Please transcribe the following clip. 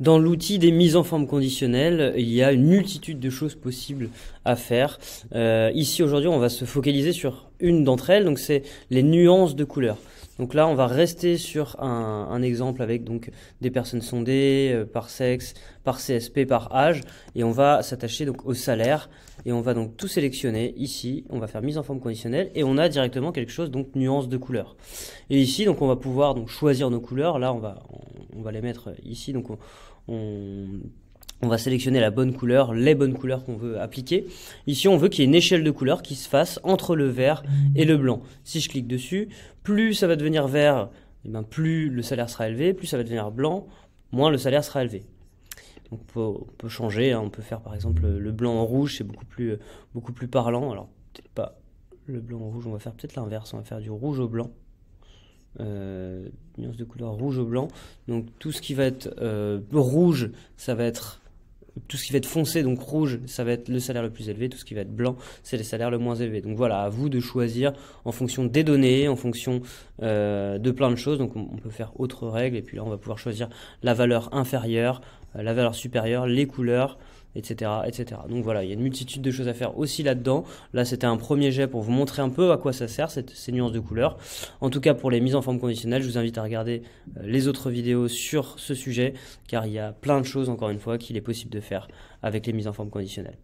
Dans l'outil des mises en forme conditionnelles, il y a une multitude de choses possibles à faire. Euh, ici aujourd'hui, on va se focaliser sur une d'entre elles, donc c'est les nuances de couleurs. Donc là, on va rester sur un, exemple avec donc des personnes sondées euh, par sexe, par CSP, par âge, et on va s'attacher donc au salaire et on va donc tout sélectionner ici. On va faire mise en forme conditionnelle et on a directement quelque chose donc nuance de couleur. Et ici, donc on va pouvoir donc choisir nos couleurs. Là, on va on va les mettre ici. Donc on, va sélectionner la bonne couleur, les bonnes couleurs qu'on veut appliquer. Ici, on veut qu'il y ait une échelle de couleurs qui se fasse entre le vert et le blanc. Si je clique dessus, plus ça va devenir vert, eh ben, plus le salaire sera élevé, plus ça va devenir blanc, moins le salaire sera élevé. Donc, on, peut, changer, hein. on peut faire par exemple le blanc en rouge, c'est beaucoup plus, beaucoup plus parlant. Alors, peut-être pas le blanc en rouge, on va faire peut-être l'inverse, on va faire du rouge au blanc. Euh, de couleur rouge ou blanc. Donc tout ce qui va être euh, rouge, ça va être tout ce qui va être foncé, donc rouge, ça va être le salaire le plus élevé, tout ce qui va être blanc, c'est les salaires le moins élevé. Donc voilà, à vous de choisir en fonction des données, en fonction euh, de plein de choses. Donc on, peut faire autre règle, et puis là on va pouvoir choisir la valeur inférieure, euh, la valeur supérieure, les couleurs, etc., etc. Donc voilà, il y a une multitude de choses à faire aussi là-dedans. Là, c'était un premier jet pour vous montrer un peu à quoi ça sert, cette, ces nuances de couleurs. En tout cas, pour les mises en forme conditionnelles, je vous invite à regarder euh, les autres vidéos sur ce sujet, car il y a plein de choses, encore une fois, qu'il est possible de faire avec les mises en forme conditionnelles.